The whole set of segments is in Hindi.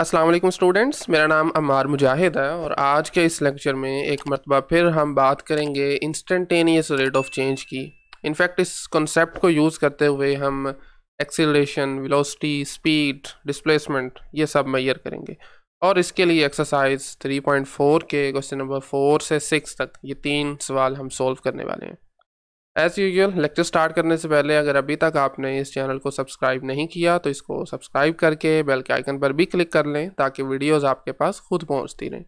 असलम स्टूडेंट्स मेरा नाम अमार मुजाहिद है और आज के इस लेक्चर में एक मरतबा फिर हम बात करेंगे इंस्टेंटेनियस रेट ऑफ चेंज की इनफैक्ट इस कॉन्सेप्ट को यूज़ करते हुए हम एक्सीलेशन वेलोसिटी स्पीड डिस्प्लेसमेंट ये सब मैयर करेंगे और इसके लिए एक्सरसाइज 3.4 के क्वेश्चन नंबर फोर से सिक्स तक ये तीन सवाल हम सॉल्व करने वाले हैं एज़ यूजल लेक्चर स्टार्ट करने से पहले अगर अभी तक आपने इस चैनल को सब्सक्राइब नहीं किया तो इसको सब्सक्राइब करके बेल के आइकन पर भी क्लिक कर लें ताकि वीडियोस आपके पास खुद पहुंचती रहें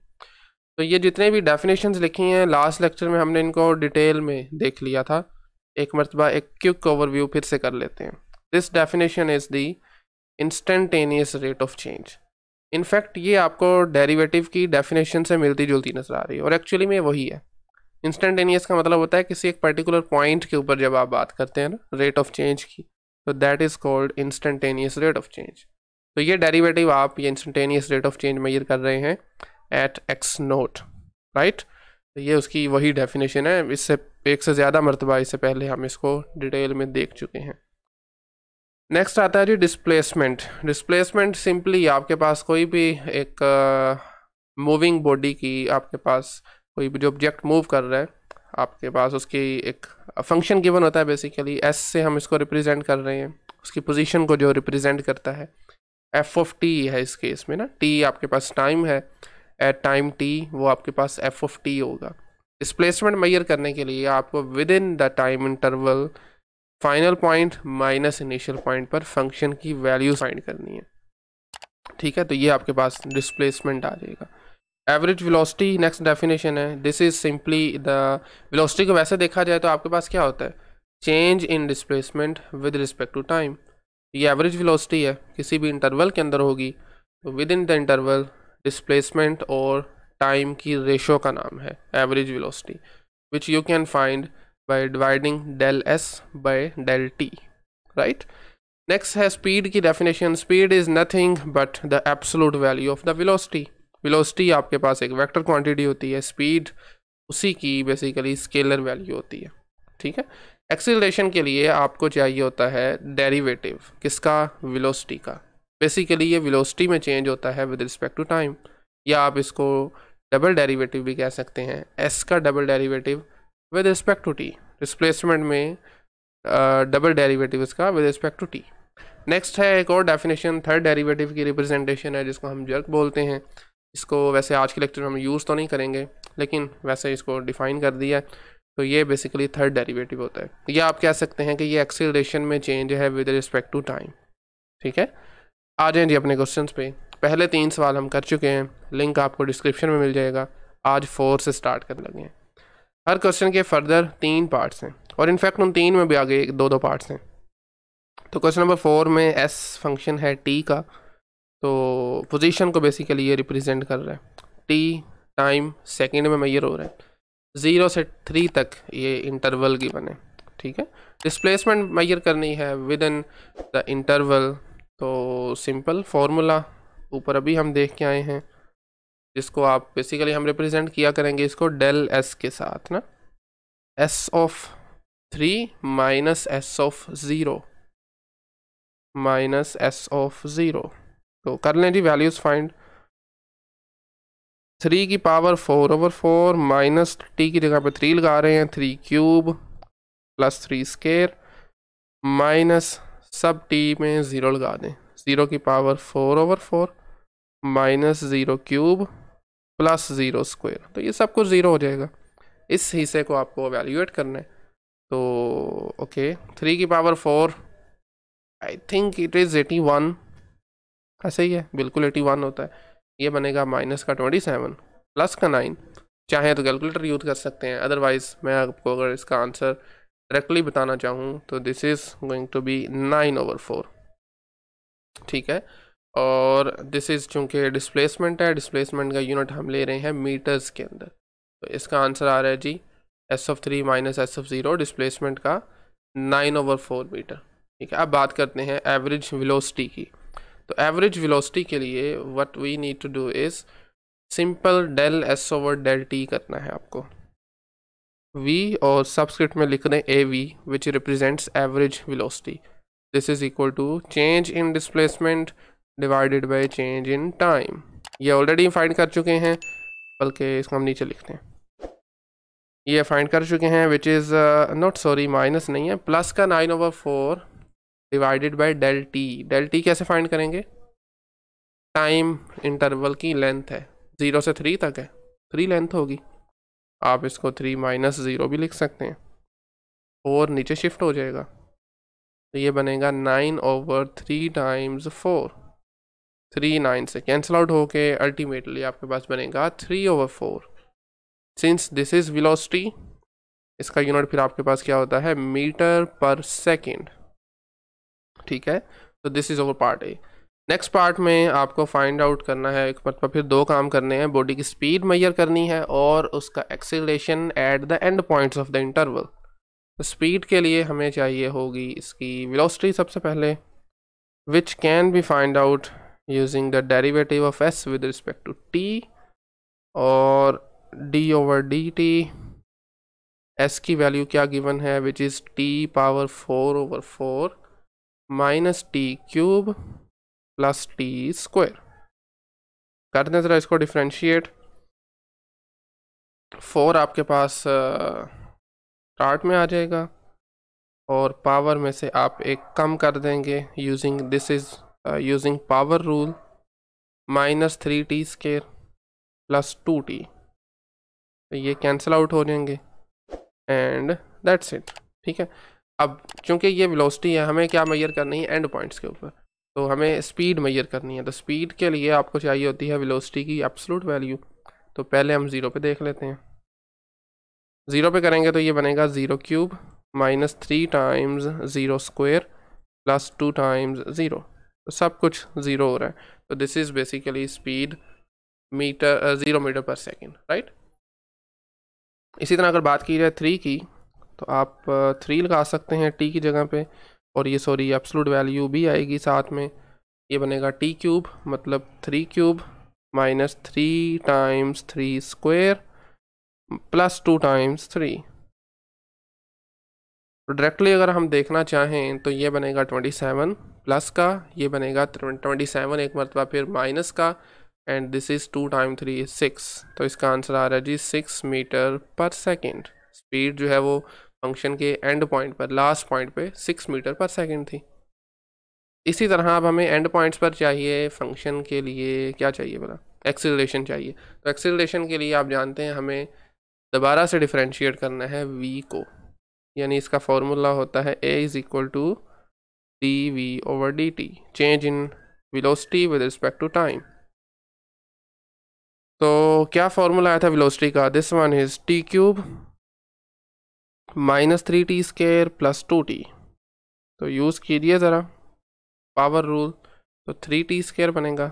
तो ये जितने भी डेफिनेशंस लिखी हैं लास्ट लेक्चर में हमने इनको डिटेल में देख लिया था एक मरतबा एक क्विक ओवरव्यू फिर से कर लेते हैं this definition is the instantaneous rate of change in fact ये आपको डेरीवेटिव की डेफिनेशन से मिलती जुलती नज़र आ रही है और एक्चुअली में वही है इंस्टेंटेनियस का मतलब होता है किसी एक पर्टिकुलर पॉइंट के ऊपर जब आप बात करते हैं ना रेट ऑफ चेंज की तो that is called instantaneous rate of change तो ये डेरिवेटिव आप ये instantaneous rate of change measure कर रहे हैं एट एक्स नोट राइट तो ये उसकी वही डेफिनेशन है इससे एक से ज़्यादा मरतबा इससे पहले हम इसको डिटेल में देख चुके हैं नेक्स्ट आता है जी डिस्प्लेसमेंट डिस्प्लेसमेंट सिंपली आपके पास कोई भी एक मूविंग uh, बॉडी की आपके पास कोई भी जो ऑब्जेक्ट मूव कर रहा है आपके पास उसकी एक फंक्शन गिवन होता है बेसिकली एस से हम इसको रिप्रेजेंट कर रहे हैं उसकी पोजीशन को जो रिप्रेजेंट करता है एफ ऑफ टी है इस केस में ना टी आपके पास टाइम है एट टाइम टी वो आपके पास एफ ऑफ टी होगा डिस्प्लेसमेंट मैयर करने के लिए आपको within the time interval final point minus initial point पर फंक्शन की वैल्यू फाइंड करनी है ठीक है तो ये आपके पास डिस्प्लेसमेंट आ जाएगा एवरेज वेलोसिटी नेक्स्ट डेफिनेशन है this is simply the velocity को वैसे देखा जाए तो आपके पास क्या होता है change in displacement with respect to time ये एवरेज वेलोसिटी है किसी भी इंटरवल के अंदर होगी तो within the interval displacement और टाइम की रेशो का नाम है average velocity which you can find by dividing del s by del t right next है स्पीड की definition speed is nothing but the absolute value of the velocity velocity आपके पास एक वेक्टर क्वांटिटी होती है स्पीड उसी की बेसिकली स्केलर वैल्यू होती है ठीक है एक्सीलरेशन के लिए आपको चाहिए होता है डेरिवेटिव किसका वेलोसिटी का बेसिकली ये वेलोसिटी में चेंज होता है विद रिस्पेक्ट टू टाइम या आप इसको डबल डेरिवेटिव भी कह सकते हैं एस का double derivative with respect to t displacement में डबल डेरिवेटिव इसका with respect to t next है एक और डेफिनेशन थर्ड डेरिवेटिव की रिप्रेजेंटेशन है जिसको हम जर्क बोलते हैं इसको वैसे आज के लेक्चर में हम यूज़ तो नहीं करेंगे लेकिन वैसे इसको डिफ़ाइन कर दिया है तो ये बेसिकली थर्ड डेरिवेटिव होता है या आप कह सकते हैं कि ये एक्सीलरेशन में चेंज है विद रिस्पेक्ट टू टाइम ठीक है आ जाएँ जी अपने क्वेश्चन पे पहले तीन सवाल हम कर चुके हैं लिंक आपको डिस्क्रिप्शन में मिल जाएगा आज फोर से स्टार्ट कर लगे हैं हर क्वेश्चन के फर्दर तीन पार्ट्स हैं और इनफैक्ट उन तीन में भी आगे दो दो पार्ट्स हैं तो क्वेश्चन नंबर फोर में एस फंक्शन है टी का तो पोजीशन को बेसिकली ये रिप्रेजेंट कर रहा है टी टाइम सेकंड में मैयर हो रहा है ज़ीरो से थ्री तक ये इंटरवल की बने ठीक है डिस्प्लेसमेंट मैयर करनी है विद इन द इंटरवल तो सिंपल फार्मूला ऊपर अभी हम देख के आए हैं जिसको आप बेसिकली हम रिप्रेजेंट किया करेंगे इसको डेल एस के साथ ना s of three minus s of zero minus s of zero तो कर लें जी वैल्यूज़ फाइंड थ्री की power four over four minus t की जगह पे थ्री लगा रहे हैं three cube plus three square minus सब टी में ज़ीरो लगा दें ज़ीरो की power four over four minus zero cube plus zero square तो ये सब कुछ ज़ीरो हो जाएगा इस हिस्से को आपको एवेल्यूएट करना है तो ओके थ्री की power four I think it is eighty one हाँ सही है बिल्कुल एटी वन होता है ये बनेगा माइनस का ट्वेंटी सेवन प्लस का नाइन चाहें तो कैलकुलेटर यूज़ कर सकते हैं अदरवाइज़ मैं आपको अगर इसका आंसर डायरेक्टली बताना चाहूँ तो this is going to be nine over four ठीक है और दिस इज़ चूँकि डिस्प्लेसमेंट है डिस्प्लेसमेंट का यूनिट हम ले रहे हैं मीटर्स के अंदर तो इसका आंसर आ रहा है जी s of three minus s of zero displacement का नाइन ओवर फोर मीटर ठीक है अब बात करते हैं एवरेज विलोसिटी की तो एवरेज वेलोसिटी के लिए what we need to do is simple del s over del t करना है आपको वी और सबस्क्रिप्ट में लिख दें a v which represents average velocity this is equal to change in displacement divided by change in time ये ऑलरेडी फाइंड कर चुके हैं बल्कि इसको हम नीचे लिखते हैं ये फाइंड कर चुके हैं which is not sorry minus नहीं है प्लस का nine over four divided by del t del t कैसे फाइंड करेंगे टाइम इंटरवल की लेंथ है ज़ीरो से थ्री तक है थ्री लेंथ होगी आप इसको थ्री माइनस ज़ीरो भी लिख सकते हैं फोर नीचे शिफ्ट हो जाएगा तो ये बनेगा nine over three times four three nine से कैंसिल आउट होके अल्टीमेटली आपके पास बनेगा three over four since this is velocity इसका यूनिट फिर आपके पास क्या होता है मीटर पर सेकेंड ठीक है तो this is over part A next part में आपको फाइंड आउट करना है मतलब फिर दो काम करने हैं बॉडी की स्पीड मैयर करनी है और उसका acceleration at the end points of the interval तो स्पीड के लिए हमें चाहिए होगी इसकी वेलोसिटी सबसे पहले which can be find out using the derivative of s with respect to t और d over d t s की वैल्यू क्या गिवन है which is t power four over four minus t cube plus t square कर दें ज़रा इसको डिफ्रेंशिएट फोर आपके पास स्टार्ट uh, में आ जाएगा और पावर में से आप एक कम कर देंगे using this is using power rule minus three t square plus two t तो ये कैंसिल आउट हो जाएंगे एंड दैट्स इट ठीक है अब चूंकि ये वेलोसिटी है हमें क्या मैयर करनी है एंड पॉइंट्स के ऊपर तो हमें स्पीड मैयर करनी है तो स्पीड के लिए आपको चाहिए होती है वेलोसिटी की एब्सोलूट वैल्यू तो पहले हम ज़ीरो पे देख लेते हैं ज़ीरो पे करेंगे तो ये बनेगा zero cube minus three times zero square plus two times zero तो सब कुछ ज़ीरो हो रहा है तो this is basically speed meter zero meter पर सेकेंड राइट इसी तरह अगर बात की जाए थ्री की तो आप थ्री लगा सकते हैं टी की जगह पे और ये सॉरी एब्सोलूट वैल्यू भी आएगी साथ में ये बनेगा टी क्यूब मतलब three cube minus three times three square plus two times three directly अगर हम देखना चाहें तो ये बनेगा ट्वेंटी सेवन प्लस का ये बनेगा ट्वेंटी सेवन एक मरतबा फिर माइनस का and this is two time three six तो इसका आंसर आ रहा है जी सिक्स मीटर पर सेकेंड स्पीड जो है वो फंक्शन के एंड पॉइंट पर लास्ट पॉइंट पे सिक्स मीटर पर सेकंड थी इसी तरह अब हमें एंड पॉइंट्स पर चाहिए फंक्शन के लिए क्या चाहिए बोला एक्सीलरेशन चाहिए तो एक्सीलरेशन के लिए आप जानते हैं हमें दोबारा से डिफ्रेंशिएट करना है वी को यानी इसका फॉर्मूला होता है a is equal to d v over d t change in velocity with respect to time तो क्या फार्मूला आया था विलोसटी का this one is t cube minus three t square plus two t तो यूज़ कीजिए ज़रा पावर रूल तो थ्री टी स्केयर बनेगा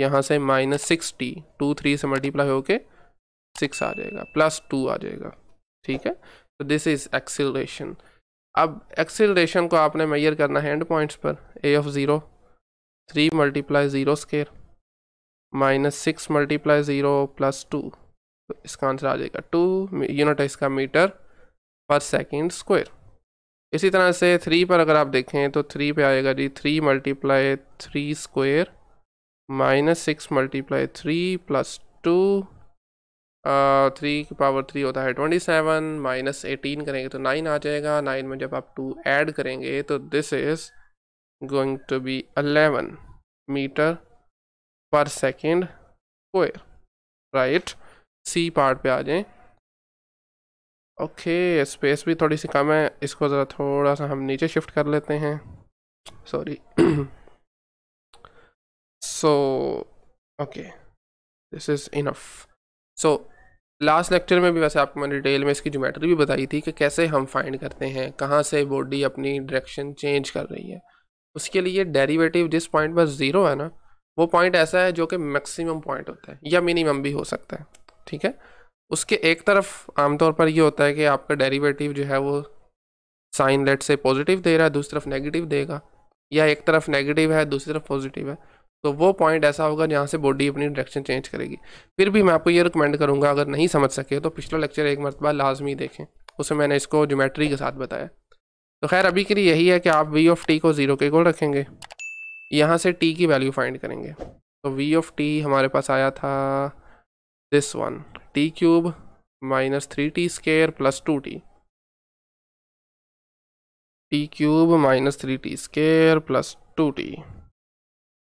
यहाँ से minus six t two three से मल्टीप्लाई होके सिक्स आ जाएगा प्लस टू आ जाएगा ठीक है तो दिस इज़ एक्सिलेशन अब एक्सिलेशन को आपने मैयर करना है एंड पॉइंट्स पर a of zero three multiply zero square minus six multiply zero plus two तो इसका आंसर आ जाएगा टू यूनिट है इसका मीटर पर सेकेंड स्क्वायर इसी तरह से थ्री पर अगर आप देखें तो थ्री पे आएगा जी three multiply three square minus six multiply three plus two three की पावर थ्री होता है ट्वेंटी सेवन माइनस एटीन करेंगे तो नाइन आ जाएगा नाइन में जब आप टू ऐड करेंगे तो this is going to be eleven meter पर second square right C part पे आ जाए ओके स्पेस भी थोड़ी सी कम है इसको ज़रा थोड़ा सा हम नीचे शिफ्ट कर लेते हैं sorry so okay this is enough so last lecture में भी वैसे आपको मैंने डिटेल में इसकी जोमेट्री भी बताई थी कि कैसे हम फाइंड करते हैं कहाँ से बॉडी अपनी डायरेक्शन चेंज कर रही है उसके लिए डेरिवेटिव जिस पॉइंट पर ज़ीरो है ना वो पॉइंट ऐसा है जो कि मैक्सिमम पॉइंट होता है या मिनिमम भी हो सकता है ठीक है उसके एक तरफ आमतौर पर ये होता है कि आपका डेरिवेटिव जो है वो साइन लेट से पॉजिटिव दे रहा है दूसरी तरफ नेगेटिव देगा या एक तरफ नेगेटिव है दूसरी तरफ पॉजिटिव है तो वो पॉइंट ऐसा होगा जहाँ से बॉडी अपनी डायरेक्शन चेंज करेगी फिर भी मैं आपको ये रिकमेंड करूँगा अगर नहीं समझ सके तो पिछला लेक्चर एक मरतबा लाजमी देखें उसमें मैंने इसको जोमेट्री के साथ बताया तो खैर अभी के लिए यही है कि आप वी ऑफ टी को ज़ीरो के गोल रखेंगे यहाँ से टी की वैल्यू फाइंड करेंगे तो वी ऑफ टी हमारे पास आया था this one t cube minus three t square plus two t t cube minus three t square plus two t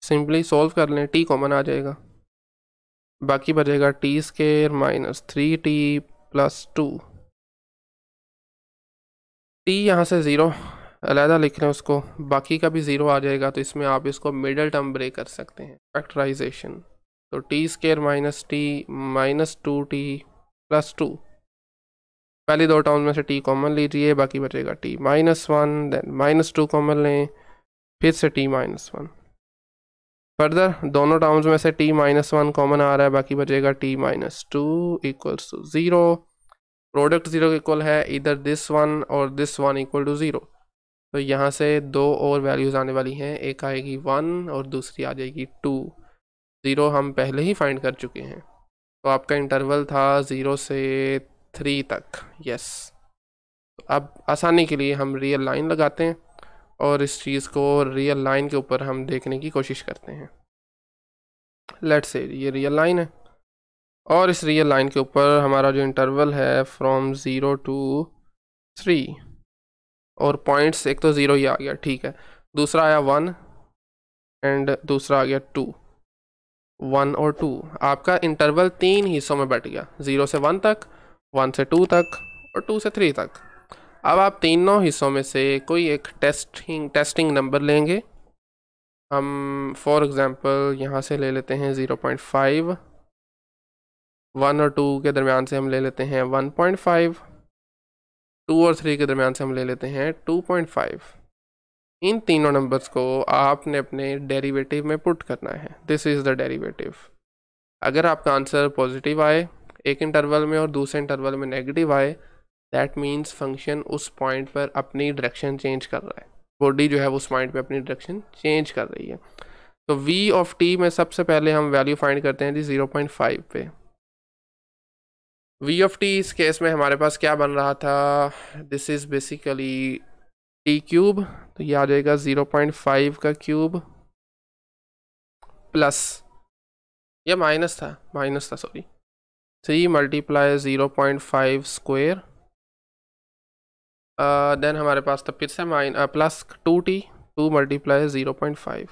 simply solve कर लें टी कॉमन आ जाएगा बाकी बचेगा t square minus three t plus two t यहाँ से ज़ीरो अलहदा लिख रहे हैं उसको बाकी का भी ज़ीरो आ जाएगा तो इसमें आप इसको मिडल टर्म ब्रेक कर सकते हैं फैक्टराइजेशन तो t square minus t minus two t plus two पहले दो टर्म्स में से टी कॉमन लीजिए बाकी बचेगा t minus one then minus two common लें फिर से टी माइनस वन फर्दर दोनों टर्म्स में से टी माइनस वन कॉमन आ रहा है बाकी बचेगा t minus two equals to zero product zero के इक्वल है इधर दिस वन और this one equal to zero तो यहाँ से दो और वैल्यूज़ आने वाली हैं एक आएगी वन और दूसरी आ जाएगी टू ज़ीरो हम पहले ही फाइंड कर चुके हैं तो आपका इंटरवल था ज़ीरो से थ्री तक यस तो अब आसानी के लिए हम रियल लाइन लगाते हैं और इस चीज़ को रियल लाइन के ऊपर हम देखने की कोशिश करते हैं लेट से ये रियल लाइन है और इस रियल लाइन के ऊपर हमारा जो इंटरवल है फ्रॉम ज़ीरो टू थ्री और पॉइंट्स एक तो ज़ीरो ही आ गया ठीक है दूसरा आया वन एंड दूसरा आ गया टू वन और टू आपका इंटरवल तीन हिस्सों में बट गया ज़ीरो से वन तक वन से टू तक और टू से थ्री तक अब आप तीनों हिस्सों में से कोई एक टेस्टिंग टेस्टिंग नंबर लेंगे हम फॉर एग्ज़ाम्पल यहाँ से ले लेते हैं ज़ीरो पॉइंट फाइव वन और टू के दरमियान से हम ले लेते हैं वन पॉइंट फाइव टू और थ्री के दरमियान से हम ले लेते हैं टू पॉइंट फाइव इन तीनों नंबर्स को आपने अपने डेरिवेटिव में पुट करना है दिस इज़ द डेरिवेटिव अगर आपका आंसर पॉजिटिव आए एक इंटरवल में और दूसरे इंटरवल में नेगेटिव आए दैट मीन्स फंक्शन उस पॉइंट पर अपनी डायरेक्शन चेंज कर रहा है बॉडी जो है उस पॉइंट पे अपनी डायरेक्शन चेंज कर रही है तो वी ऑफ टी में सबसे पहले हम वैल्यू फाइंड करते हैं जी फाइव पे वी ऑफ टी इस केस में हमारे पास क्या बन रहा था this is basically t cube तो ये आ जाएगा ज़ीरो पॉइंट फाइव का क्यूब प्लस ये माइनस था माइनस था sorry three multiply zero point five square then हमारे पास तो फिर से माइन plus two t two multiply zero point five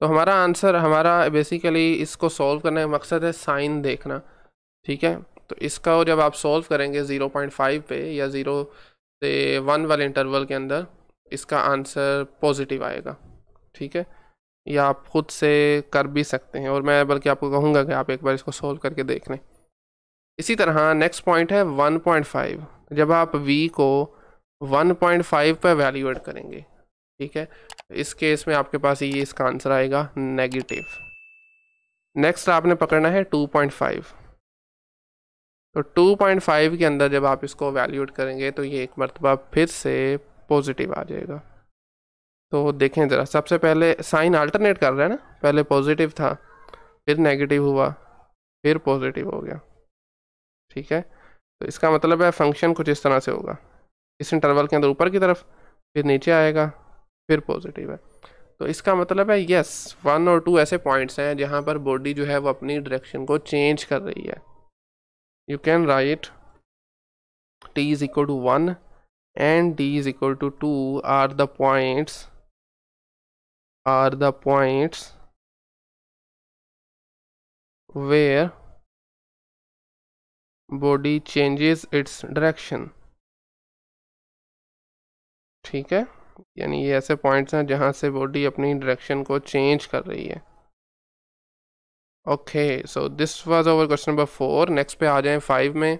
तो हमारा आंसर हमारा बेसिकली इसको सॉल्व करने का मकसद है साइन देखना ठीक है तो इसका जब आप सॉल्व करेंगे ज़ीरो पॉइंट फाइव पे या ज़ीरो से वन वाले इंटरवल के अंदर इसका आंसर पॉजिटिव आएगा ठीक है या आप खुद से कर भी सकते हैं और मैं बल्कि आपको कहूँगा कि आप एक बार इसको सोल्व करके देख लें इसी तरह नेक्स्ट पॉइंट है 1.5 जब आप v को 1.5 पर वैल्यूएट करेंगे ठीक है इस केस में आपके पास ये इसका आंसर आएगा नेगेटिव नेक्स्ट आपने पकड़ना है 2.5 तो 2.5 के अंदर जब आप इसको वैल्यूएट करेंगे तो ये एक मरतबा फिर से पॉजिटिव आ जाएगा तो देखें ज़रा सबसे पहले साइन अल्टरनेट कर रहा है ना पहले पॉजिटिव था फिर नेगेटिव हुआ फिर पॉजिटिव हो गया ठीक है तो इसका मतलब है फंक्शन कुछ इस तरह से होगा इस इंटरवल के अंदर ऊपर की तरफ फिर नीचे आएगा फिर पॉजिटिव है तो इसका मतलब है यस वन और टू ऐसे पॉइंट्स हैं जहाँ पर बॉडी जो है वो अपनी डायरेक्शन को चेंज कर रही है you can write t is equal to one and d is equal to 2 are the points are the points where body changes its direction ठीक है यानी ये ऐसे पॉइंट्स हैं जहां से बॉडी अपनी डायरेक्शन को चेंज कर रही है okay so this was over question number four next पे आ जाएं फाइव में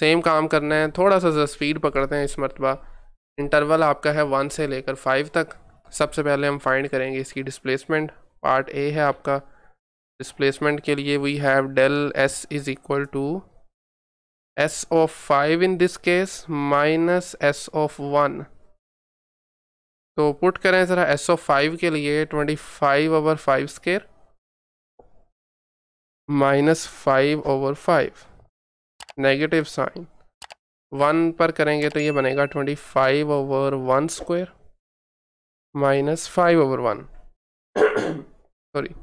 सेम काम करना है थोड़ा सा स्पीड पकड़ते हैं इस मरतबा इंटरवल आपका है वन से लेकर फाइव तक सबसे पहले हम फाइंड करेंगे इसकी डिस्प्लेसमेंट पार्ट ए है आपका डिस्प्लेसमेंट के लिए we have del s is equal to s of five in this case minus s of one तो पुट करें ज़रा एस ऑफ फाइव के लिए twenty five over five square minus five over five negative sign one पर करेंगे तो ये बनेगा twenty five over one square minus five over one sorry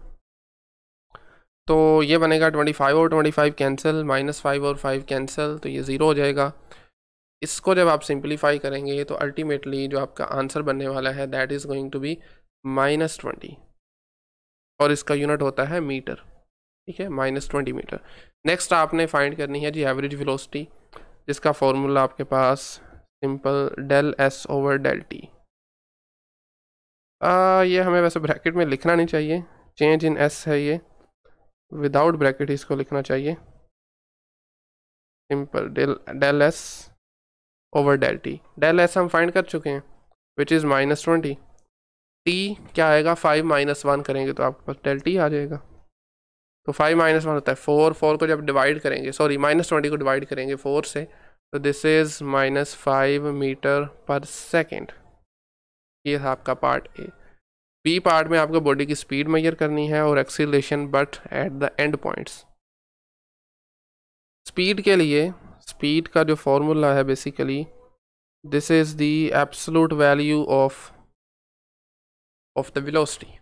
तो ये बनेगा ट्वेंटी फाइव और twenty five cancel minus five और फाइव कैंसिल तो ये ज़ीरो हो जाएगा इसको जब आप सिंप्लीफाई करेंगे तो अल्टीमेटली जो आपका आंसर बनने वाला है that is going to be minus twenty और इसका यूनिट होता है मीटर ठीक है माइनस ट्वेंटी मीटर नेक्स्ट आपने फाइंड करनी है जी एवरेज वेलोसिटी जिसका फॉर्मूला आपके पास simple del s over del t ये हमें वैसे ब्रैकेट में लिखना नहीं चाहिए चेंज इन एस है ये विदाउट ब्रैकेट इसको लिखना चाहिए simple del del s over del t del s हम फाइंड कर चुके हैं which is minus twenty t क्या आएगा फाइव माइनस वन करेंगे तो आपके पास डेल टी आ जाएगा तो फाइव माइनस वन होता है फोर फोर को जब डिवाइड करेंगे सॉरी माइनस ट्वेंटी को डिवाइड करेंगे फोर से तो this is minus five metre पर सेकेंड ये था आपका पार्ट ए बी पार्ट में आपको बॉडी की स्पीड मेजर करनी है और acceleration but at the end points speed के लिए स्पीड का जो फॉर्मूला है basically this is the absolute value of of the velocity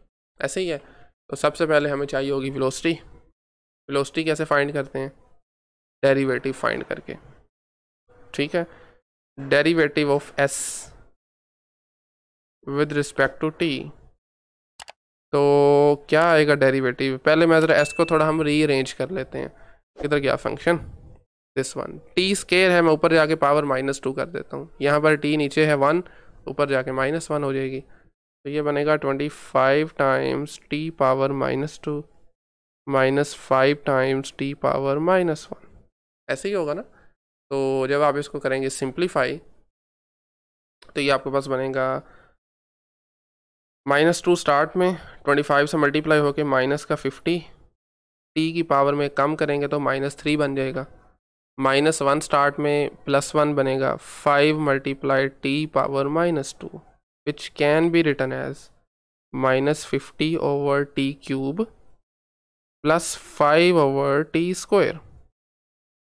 ऐसे ही है तो सबसे पहले हमें चाहिए होगी वेलोसिटी वेलोसिटी कैसे फाइंड करते हैं डेरिवेटिव फाइंड करके ठीक है derivative of s with respect to t तो क्या आएगा डेरिवेटिव पहले मैं ज़रा एस को थोड़ा हम रीअरेंज कर लेते हैं किधर गया function this one t square है मैं ऊपर जाके पावर माइनस टू कर देता हूँ यहाँ पर टी नीचे है वन ऊपर जाके माइनस वन हो जाएगी तो ये बनेगा twenty five times t power minus two minus five times t power minus one ऐसे ही होगा ना तो जब आप इसको करेंगे सिंप्लीफाई तो ये आपके पास बनेगा माइनस टू स्टार्ट में ट्वेंटी फाइव से मल्टीप्लाई होके माइनस का फिफ्टी टी की पावर में कम करेंगे तो माइनस थ्री बन जाएगा माइनस वन स्टार्ट में प्लस वन बनेगा five multiply t power minus two which can be written as minus 50 over t cube plus five over t square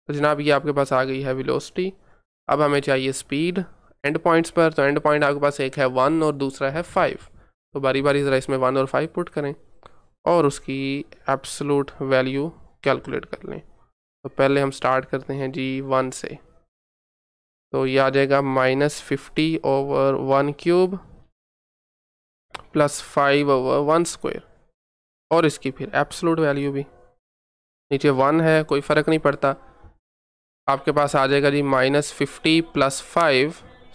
तो जनाब ये आपके पास आ गई है वेलोसिटी अब हमें चाहिए स्पीड एंड पॉइंट्स पर तो एंड पॉइंट आपके पास एक है वन और दूसरा है फाइव तो बारी बारी ज़रा इसमें वन और फाइव पुट करें और उसकी एब्सलूट वैल्यू कैलकुलेट कर लें तो पहले हम स्टार्ट करते हैं जी वन से तो ये आ जाएगा minus fifty over one cube plus five over one square और इसकी फिर एप्सलूट वैल्यू भी नीचे वन है कोई फ़र्क नहीं पड़ता आपके पास आ जाएगा जी minus fifty plus five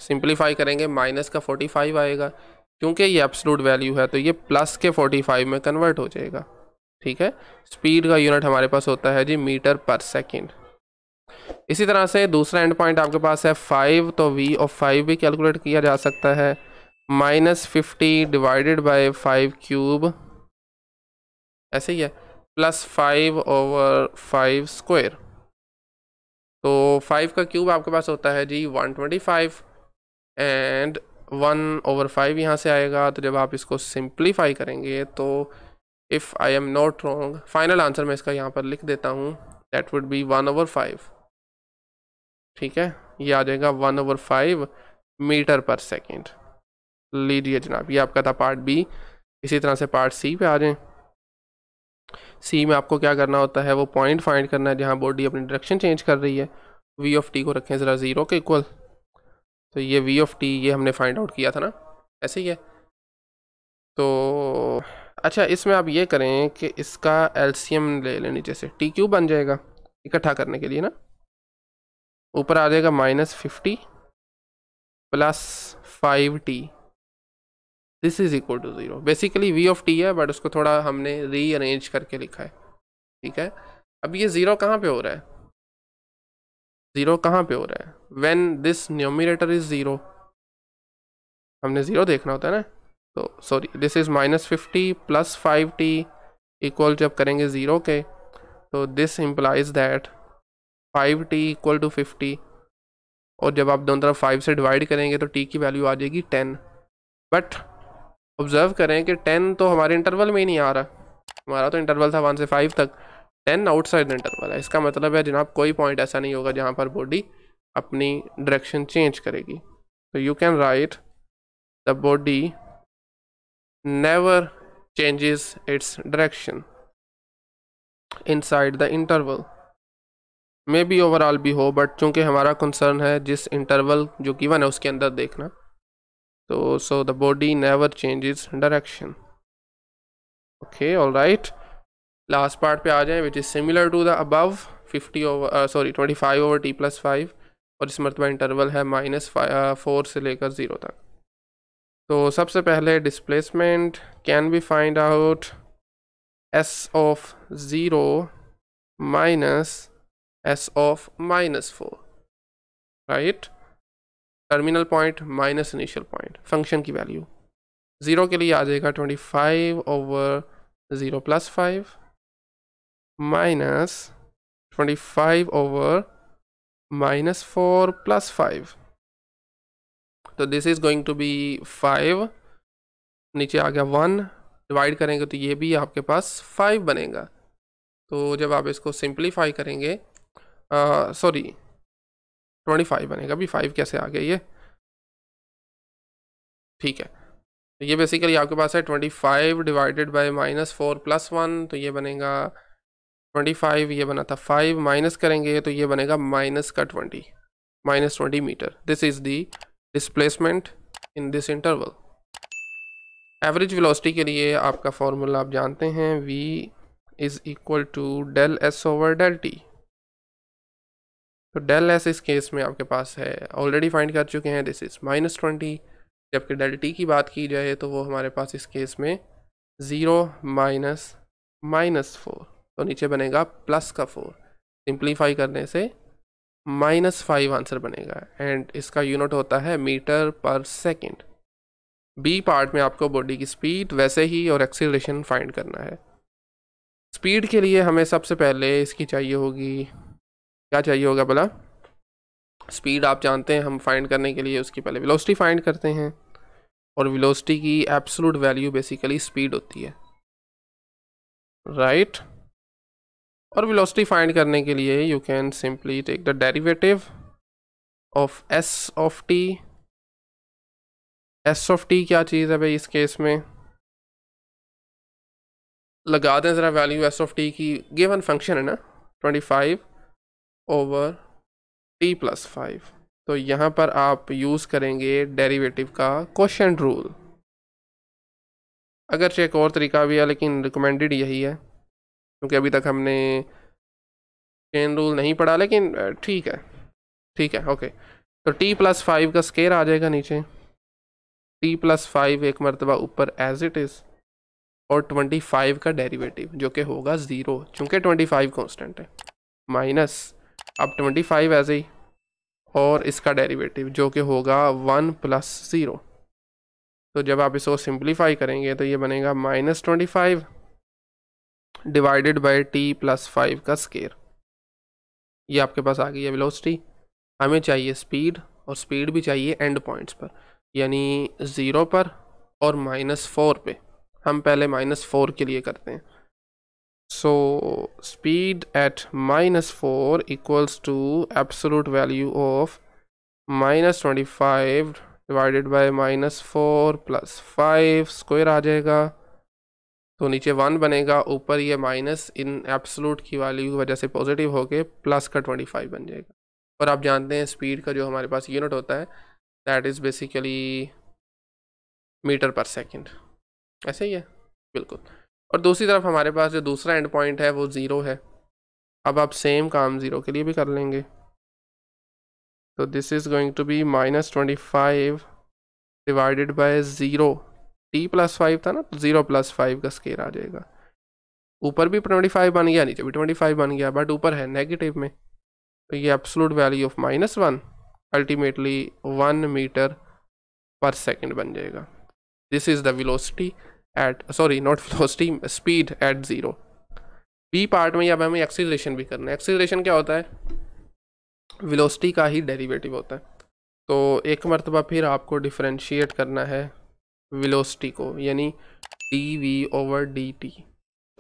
simplify करेंगे माइनस का फोर्टी फाइव आएगा क्योंकि ये एप्सलूट वैल्यू है तो ये प्लस के फोर्टी फाइव में कन्वर्ट हो जाएगा ठीक है स्पीड का यूनिट हमारे पास होता है जी मीटर पर सेकेंड इसी तरह से दूसरा एंड पॉइंट आपके पास है फाइव तो वी ऑफ फाइव भी कैलकुलेट किया जा सकता है minus fifty divided by five cube ऐसे ही है plus five over five square तो फाइव का क्यूब आपके पास होता है जी one twenty five and one over five यहाँ से आएगा तो जब आप इसको सिंप्लीफाई करेंगे तो if I am not wrong final answer मैं इसका यहाँ पर लिख देता हूँ that would be one over five ठीक है ये आ जाएगा वन ओवर फाइव मीटर पर सेकेंड लीजिए जनाब ये आपका था पार्ट बी इसी तरह से पार्ट सी पे आ जाए सी में आपको क्या करना होता है वो पॉइंट फाइंड करना है जहाँ बॉडी अपनी डायरेक्शन चेंज कर रही है वी ऑफ टी को रखें ज़रा ज़ीरो के इक्वल तो ये वी ऑफ टी ये हमने फाइंड आउट किया था ना ऐसे ही है तो अच्छा इसमें आप ये करें कि इसका एलसीएम ले लें नीचे से टी क्यू बन जाएगा इकट्ठा करने के लिए ना ऊपर आ जाएगा minus fifty plus five t this is equal to zero basically v of t है बट उसको थोड़ा हमने रीअरेंज करके लिखा है ठीक है अब ये ज़ीरो कहाँ पे हो रहा है ज़ीरो कहाँ पे हो रहा है when this denominator is zero हमने ज़ीरो देखना होता है ना तो sorry this is minus fifty plus five t equal जब करेंगे ज़ीरो के तो this implies that five t equal to fifty और जब आप दोनों तरफ फाइव से डिवाइड करेंगे तो टी की वैल्यू आ जाएगी टेन बट ऑब्ज़र्व करें कि टेन तो हमारे इंटरवल में ही नहीं आ रहा हमारा तो इंटरवल था वन से फाइव तक टेन आउटसाइड द इंटरवल है इसका मतलब है जनाब कोई पॉइंट ऐसा नहीं होगा जहाँ पर बॉडी अपनी डायरेक्शन चेंज करेगी तो you can write the body never changes its direction inside the interval may be overall भी हो बट चूंकि हमारा कंसर्न है जिस इंटरवल जो गिवन है उसके अंदर देखना तो so the body never changes direction okay all right last part पे आ जाए which is similar to the above 50 over sorry 25 over t plus five और इस मरतबा इंटरवल है माइनस फोर uh, से लेकर ज़ीरो तक तो सबसे पहले displacement can be find out s of zero minus s of minus four right terminal point minus initial point function की वैल्यू ज़ीरो के लिए आ जाएगा twenty five over zero plus five minus twenty five over minus four plus five तो this is going to be five नीचे आ गया वन डिवाइड करेंगे तो ये भी आपके पास फाइव बनेगा तो जब आप इसको सिंप्लीफाई करेंगे सॉरी ट्वेंटी फाइव बनेगा अभी फाइव कैसे आ गया ये ठीक है तो ये बेसिकली आपके पास है twenty five divided by minus four plus one तो ये बनेगा ट्वेंटी फाइव ये बना था फाइव माइनस करेंगे तो ये बनेगा माइनस का twenty minus twenty metre this is the displacement in this interval average velocity के लिए आपका फार्मूला आप जानते हैं v is equal to del s over del t तो डेल एस इस केस में आपके पास है ऑलरेडी फाइंड कर चुके हैं दिस इज़ माइनस ट्वेंटी जबकि डेल टी की बात की जाए तो वो हमारे पास इस केस में ज़ीरो माइनस माइनस फोर तो नीचे बनेगा प्लस का फोर सिंप्लीफाई करने से माइनस फाइव आंसर बनेगा एंड इसका यूनिट होता है मीटर पर सेकेंड बी पार्ट में आपको बॉडी की स्पीड वैसे ही और एक्सीलरेशन फाइंड करना है स्पीड के लिए हमें सबसे पहले इसकी चाहिए होगी क्या चाहिए होगा भला स्पीड आप जानते हैं हम फाइंड करने के लिए उसकी पहले विलोस्टी फाइंड करते हैं और विलोस्टी की एब्सोलूट वैल्यू बेसिकली स्पीड होती है राइट right? और विलोस्टी फाइंड करने के लिए you can simply take the derivative of s of t s of t क्या चीज़ है भाई इस केस में लगा दें ज़रा वैल्यू एस ऑफ टी की गिवन फंक्शन है ना twenty five over t plus five तो यहाँ पर आप यूज़ करेंगे डेरिवेटिव का क्वेश्चन रूल अगर एक और तरीका भी है लेकिन रिकमेंडेड यही है क्योंकि अभी तक हमने चेन रूल नहीं पढ़ा लेकिन ठीक है ठीक है ओके तो टी प्लस फाइव का स्केयर आ जाएगा नीचे टी प्लस फाइव एक मरतबा ऊपर एज इट इज़ और ट्वेंटी फाइव का डेरिवेटिव जो कि होगा ज़ीरो चूँकि ट्वेंटी फाइव कॉन्स्टेंट है माइनस अब ट्वेंटी फाइव ऐसे ही और इसका डेरिवेटिव जो कि होगा वन प्लस ज़ीरो तो जब आप इसको सिंप्लीफाई करेंगे तो ये बनेगा minus twenty five divided by t plus five का स्केयर ये आपके पास आ गई है वेलोसिटी हमें चाहिए स्पीड और स्पीड भी चाहिए एंड पॉइंट्स पर यानी ज़ीरो पर और माइनस फोर पर हम पहले माइनस फोर के लिए करते हैं So speed at minus 4 equals to absolute value of minus 25 divided by minus four plus five square आ जाएगा तो नीचे वन बनेगा ऊपर ये माइनस इन एब्सोलूट की वैल्यू की वजह से पॉजिटिव होके प्लस का ट्वेंटी फाइव बन जाएगा और आप जानते हैं स्पीड का जो हमारे पास यूनिट होता है दैट इज़ बेसिकली मीटर पर सेकंड ऐसे ही है बिल्कुल और दूसरी तरफ हमारे पास जो दूसरा एंड पॉइंट है वो ज़ीरो है अब आप सेम काम ज़ीरो के लिए भी कर लेंगे तो this is going to be minus twenty five divided by zero t plus five था ना तो ज़ीरो प्लस फाइव का स्केयर आ जाएगा ऊपर भी ट्वेंटी फाइव बन गया नीचे भी ट्वेंटी फाइव बन गया बट ऊपर है नेगेटिव में तो ये absolute value of minus one ultimately one metre पर सेकेंड बन जाएगा this is the velocity at sorry not velocity speed at zero b part में अब हमें एक्सीलरेशन भी करना है एक्सीलरेशन क्या होता है वेलोसिटी का ही डेरिवेटिव होता है तो एक मरतबा फिर आपको डिफ्रेंशिएट करना है वेलोसिटी को यानी d v over d t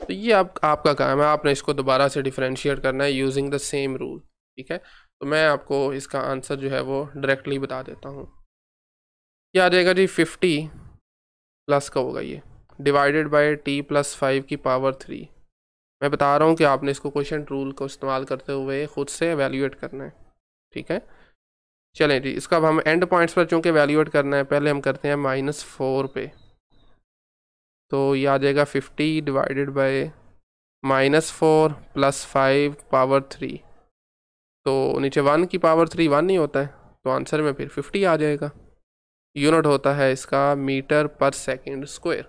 तो ये आप, आपका काम है आपने इसको दोबारा से डिफ्रेंशिएट करना है यूजिंग द सेम रूल ठीक है तो मैं आपको इसका आंसर जो है वो डायरेक्टली बता देता हूँ क्या आ जाएगा जी फिफ्टी प्लस का होगा ये divided by t plus five की पावर थ्री मैं बता रहा हूँ कि आपने इसको क्वेश्चन रूल को इस्तेमाल करते हुए ख़ुद से एवेल्यूएट करना है ठीक है चलें जी इसका अब हम एंड पॉइंट्स पर चूँकि वैल्यूएट करना है पहले हम करते हैं माइनस फोर पे तो ये आ जाएगा fifty divided by minus four plus five power three तो नीचे वन की पावर थ्री वन ही होता है तो आंसर में फिर फिफ्टी आ जाएगा यूनिट होता है इसका मीटर पर सेकेंड स्क्वायर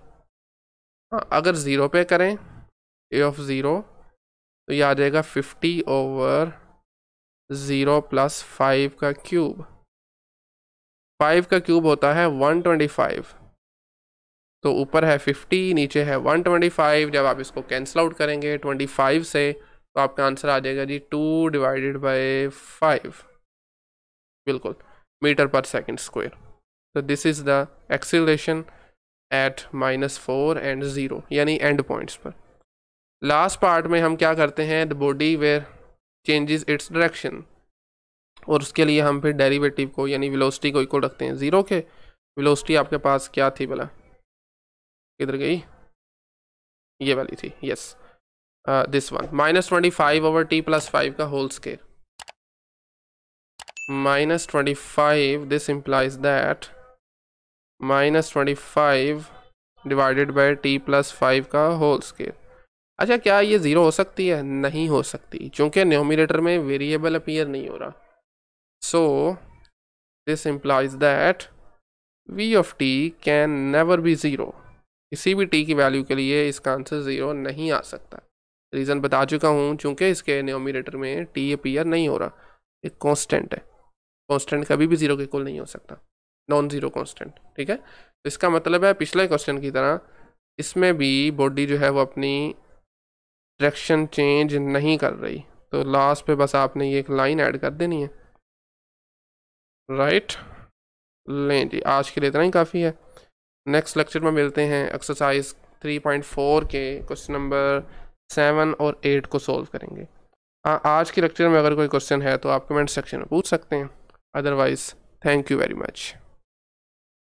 हाँ, अगर ज़ीरो पे करें ए ऑफ ज़ीरो तो ये आ जाएगा fifty over zero plus five का क्यूब फाइव का क्यूब होता है वन ट्वेंटी फाइव तो ऊपर है फिफ्टी नीचे है वन ट्वेंटी फाइव जब आप इसको कैंसिल आउट करेंगे ट्वेंटी फाइव से तो आपका आंसर आ जाएगा जी टू डिवाइडेड बाय फाइव बिल्कुल मीटर पर सेकंड स्क्वायर तो this is the acceleration at minus four and zero यानी एंड पॉइंट्स पर लास्ट पार्ट में हम क्या करते हैं the body where changes its direction और उसके लिए हम फिर डेरिवेटिव को यानी वेलोसिटी को इक्वल रखते हैं ज़ीरो के वेलोसिटी आपके पास क्या थी भला किधर गई ये वाली थी yes this one minus twenty five over t plus five का whole square minus twenty five this implies that minus twenty five divided by t plus five का होल स्केयर अच्छा क्या ये ज़ीरो हो सकती है नहीं हो सकती क्योंकि न्योमिनेटर में वेरिएबल अपीयर नहीं हो रहा so this implies that v of t can never be zero किसी भी टी की वैल्यू के लिए इसका आंसर ज़ीरो नहीं आ सकता रीज़न बता चुका हूँ चूँकि इसके न्योमिनेटर में टी अपीयर नहीं हो रहा एक कॉन्स्टेंट है कॉन्स्टेंट कभी भी ज़ीरो के कुल नहीं हो सकता नॉन ज़ीरो कॉन्स्टेंट ठीक है तो इसका मतलब है पिछले क्वेश्चन की तरह इसमें भी बॉडी जो है वो अपनी डायरेक्शन चेंज नहीं कर रही तो लास्ट पे बस आपने ये एक लाइन ऐड कर देनी है राइट लें जी आज के लिए इतना ही काफ़ी है नेक्स्ट लेक्चर में मिलते हैं एक्सरसाइज 3.4 के क्वेश्चन नंबर सेवन और एट को सॉल्व करेंगे आ, आज के लेक्चर में अगर कोई क्वेश्चन है तो आप कमेंट सेक्शन में पूछ सकते हैं otherwise thank you very much